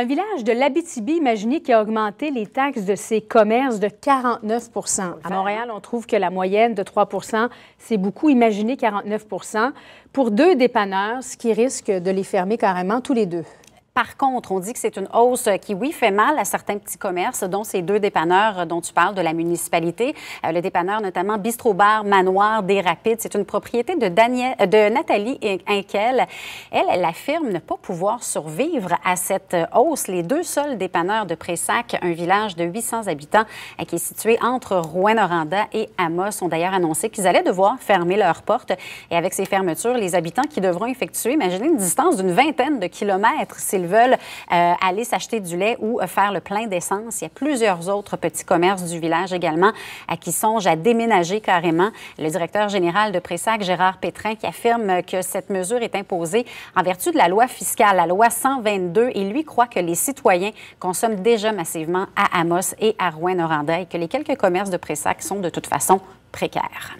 Un village de l'Abitibi, imaginez, qui a augmenté les taxes de ses commerces de 49 À Montréal, on trouve que la moyenne de 3 c'est beaucoup. Imaginez 49 pour deux dépanneurs, ce qui risque de les fermer carrément tous les deux. Par contre, on dit que c'est une hausse qui, oui, fait mal à certains petits commerces, dont ces deux dépanneurs dont tu parles de la municipalité. Euh, le dépanneur, notamment Bistro Bar Manoir des Rapides, c'est une propriété de, Daniel, euh, de Nathalie Inkel. Elle, elle affirme ne pas pouvoir survivre à cette hausse. Les deux seuls dépanneurs de Pressac, un village de 800 habitants euh, qui est situé entre Rouen-Noranda et Amos, ont d'ailleurs annoncé qu'ils allaient devoir fermer leurs portes. Et avec ces fermetures, les habitants qui devront effectuer, imaginez une distance d'une vingtaine de kilomètres, s'ils veulent euh, aller s'acheter du lait ou euh, faire le plein d'essence. Il y a plusieurs autres petits commerces du village également à euh, qui songent à déménager carrément. Le directeur général de Pressac, Gérard Pétrin, qui affirme que cette mesure est imposée en vertu de la loi fiscale, la loi 122, et lui croit que les citoyens consomment déjà massivement à Amos et à Rouen-Noranda et que les quelques commerces de Pressac sont de toute façon précaires.